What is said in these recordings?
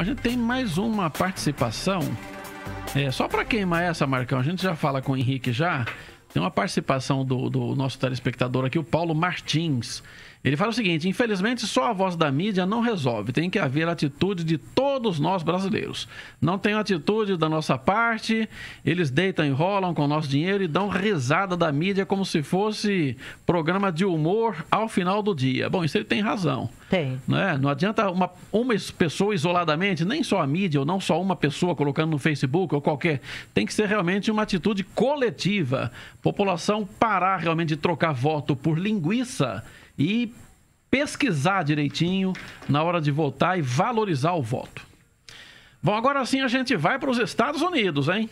A gente tem mais uma participação. É, só para queimar essa, Marcão, a gente já fala com o Henrique já. Tem uma participação do, do nosso telespectador aqui, o Paulo Martins. Ele fala o seguinte: infelizmente, só a voz da mídia não resolve. Tem que haver atitude de todos nós brasileiros. Não tem atitude da nossa parte, eles deitam, enrolam com o nosso dinheiro e dão risada da mídia como se fosse programa de humor ao final do dia. Bom, isso ele tem razão. Tem. Né? Não adianta uma, uma pessoa isoladamente, nem só a mídia, ou não só uma pessoa colocando no Facebook ou qualquer. Tem que ser realmente uma atitude coletiva. População parar realmente de trocar voto por linguiça e pesquisar direitinho na hora de votar e valorizar o voto. Bom, agora sim a gente vai para os Estados Unidos, hein?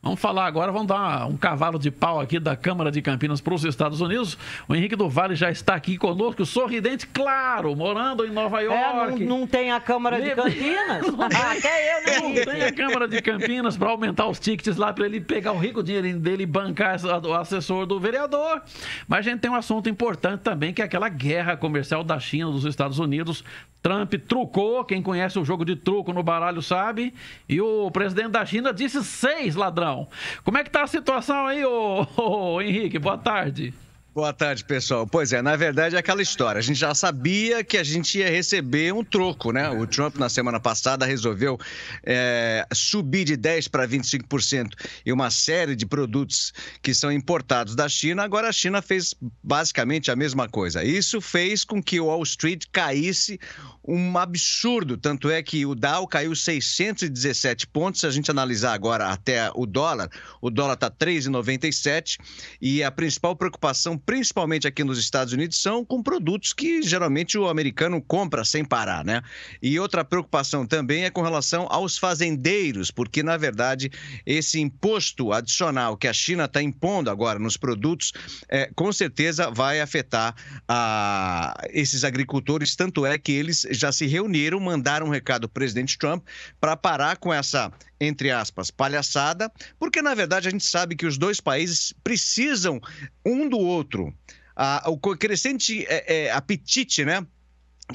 Vamos falar agora, vamos dar um cavalo de pau aqui da Câmara de Campinas para os Estados Unidos. O Henrique do Vale já está aqui conosco, sorridente, claro, morando em Nova York. É, não, não tem a Câmara de Campinas? Ah, até eu, né? Câmara de Campinas para aumentar os tickets lá para ele pegar o rico dinheiro dele e bancar o assessor do vereador. Mas a gente tem um assunto importante também, que é aquela guerra comercial da China dos Estados Unidos. Trump trucou, quem conhece o jogo de truco no baralho sabe, e o presidente da China disse seis, ladrão. Como é que tá a situação aí, ô, ô Henrique? Boa tarde. Boa tarde, pessoal. Pois é, na verdade é aquela história. A gente já sabia que a gente ia receber um troco, né? O Trump, na semana passada, resolveu é, subir de 10% para 25% em uma série de produtos que são importados da China. Agora a China fez basicamente a mesma coisa. Isso fez com que o Wall Street caísse um absurdo. Tanto é que o Dow caiu 617 pontos. Se a gente analisar agora até o dólar, o dólar está 3,97 e a principal preocupação principalmente aqui nos Estados Unidos, são com produtos que geralmente o americano compra sem parar, né? E outra preocupação também é com relação aos fazendeiros, porque na verdade esse imposto adicional que a China está impondo agora nos produtos, é, com certeza vai afetar a, esses agricultores. Tanto é que eles já se reuniram, mandaram um recado ao presidente Trump para parar com essa entre aspas, palhaçada, porque na verdade a gente sabe que os dois países precisam um do outro outro, a, o crescente é, é, apetite, né?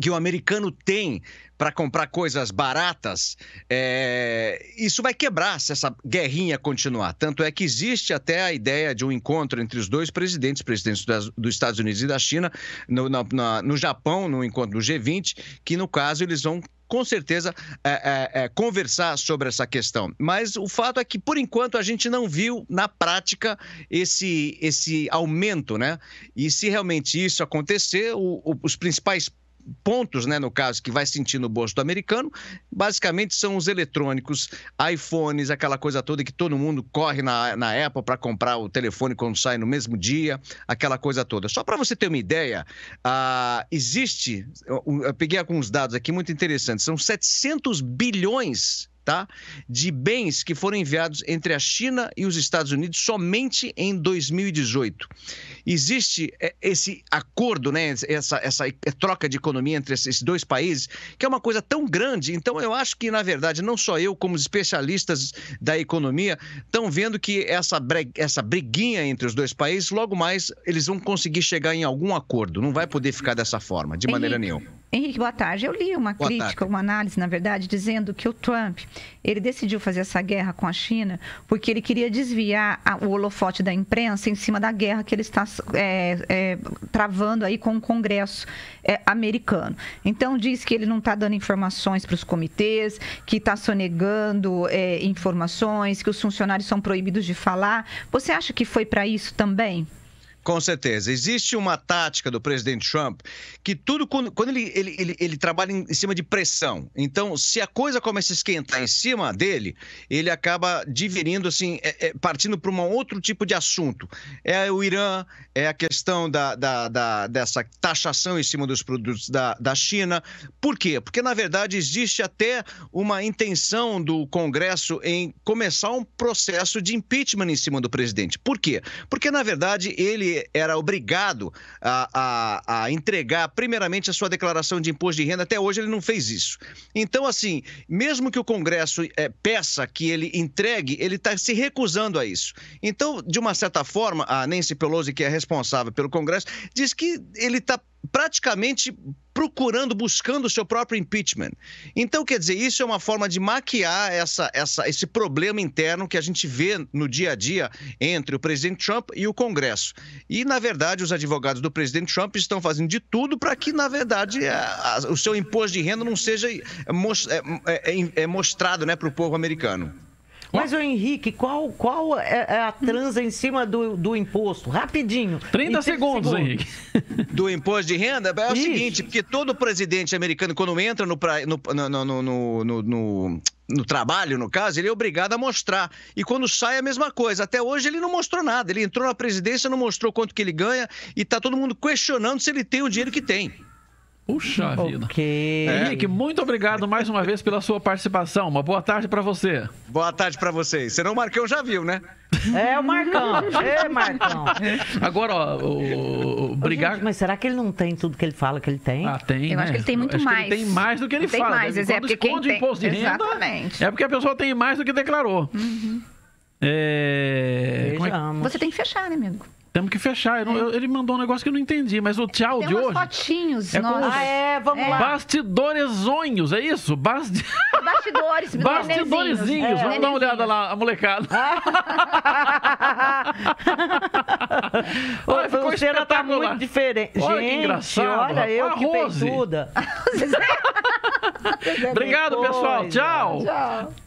que o americano tem para comprar coisas baratas, é... isso vai quebrar se essa guerrinha continuar. Tanto é que existe até a ideia de um encontro entre os dois presidentes, presidentes das, dos Estados Unidos e da China, no, na, no Japão, no encontro do G20, que no caso eles vão com certeza é, é, é, conversar sobre essa questão. Mas o fato é que, por enquanto, a gente não viu na prática esse, esse aumento, né? E se realmente isso acontecer, o, o, os principais pontos, né, no caso, que vai sentir no bolso do americano, basicamente são os eletrônicos, iPhones, aquela coisa toda que todo mundo corre na, na Apple para comprar o telefone quando sai no mesmo dia, aquela coisa toda. Só para você ter uma ideia, uh, existe, eu, eu peguei alguns dados aqui muito interessantes, são 700 bilhões tá? de bens que foram enviados entre a China e os Estados Unidos somente em 2018. Existe é, esse acordo, né? essa, essa troca de economia entre esses dois países, que é uma coisa tão grande. Então, eu acho que, na verdade, não só eu, como especialistas da economia, estão vendo que essa, essa briguinha entre os dois países, logo mais eles vão conseguir chegar em algum acordo. Não vai poder ficar dessa forma, de Henrique, maneira nenhuma. Henrique, boa tarde. Eu li uma boa crítica, tarde. uma análise, na verdade, dizendo que o Trump ele decidiu fazer essa guerra com a China porque ele queria desviar a, o holofote da imprensa em cima da guerra que ele está é, é, travando aí com o Congresso é, americano. Então, diz que ele não está dando informações para os comitês, que está sonegando é, informações, que os funcionários são proibidos de falar. Você acha que foi para isso também? Com certeza. Existe uma tática do presidente Trump que tudo, quando, quando ele, ele, ele, ele, trabalha em cima de pressão. Então, se a coisa começa a esquentar em cima dele, ele acaba dividindo, assim, é, é, partindo para um outro tipo de assunto. É o Irã, é a questão da, da, da, dessa taxação em cima dos produtos da, da China. Por quê? Porque, na verdade, existe até uma intenção do Congresso em começar um processo de impeachment em cima do presidente. Por quê? Porque, na verdade, ele era obrigado a, a, a, entregar primeiramente a sua declaração de imposto de renda. Até hoje ele não fez isso. Então, assim, mesmo que o Congresso é, peça que ele entregue, ele está se recusando a isso. Então, de uma certa forma, a Nancy Pelosi, que é responsável pelo Congresso, diz que ele está praticamente procurando, buscando o seu próprio impeachment. Então, quer dizer, isso é uma forma de maquiar essa, essa, esse problema interno que a gente vê no dia a dia entre o presidente Trump e o Congresso. E, na verdade, os advogados do presidente Trump estão fazendo de tudo para que, na verdade, a, a, o seu imposto de renda não seja é, most, é, é, é, é mostrado né, para o povo americano. Mas, o Henrique, qual, qual é, é a transa em cima do, do imposto? Rapidinho. 30, 30 segundos, segundos, Henrique. Do imposto de renda? É o Isso. seguinte, porque todo presidente americano, quando entra no, pra, no, no, no, no, no no trabalho, no caso, ele é obrigado a mostrar. E quando sai, é a mesma coisa. Até hoje ele não mostrou nada. Ele entrou na presidência, não mostrou quanto que ele ganha e está todo mundo questionando se ele tem o dinheiro que tem. Puxa vida. Ok. Henrique, muito obrigado mais uma vez pela sua participação. Uma boa tarde para você. Boa tarde para vocês. Senão o Marcão já viu, né? É, o Marcão. é, Marcão. Agora, ó, o, o brigar... Gente, mas será que ele não tem tudo que ele fala que ele tem? Ah, tem, Eu né? acho que ele tem muito acho mais. ele tem mais do que ele tem fala. Mais, é, Quando é esconde tem... imposto de renda, Exatamente. é porque a pessoa tem mais do que declarou. Uhum. É... Como é... Você tem que fechar, né, amigo? Temos que fechar. Eu não, eu, ele mandou um negócio que eu não entendi, mas o tchau Tem de hoje. Fotinhos, é nós. Ah, é, é. vamos é. lá. Bastidoresonhos, é isso? Basti... Bastidores, Bastidorezinhos. É. Vamos dar uma olhada lá, a molecada. olha, ficou o cheiro tá muito diferente. Olha Gente, que engraçado. Olha, rapaz. eu a que Rose. peituda. Obrigado, pessoal. Tchau. Tchau.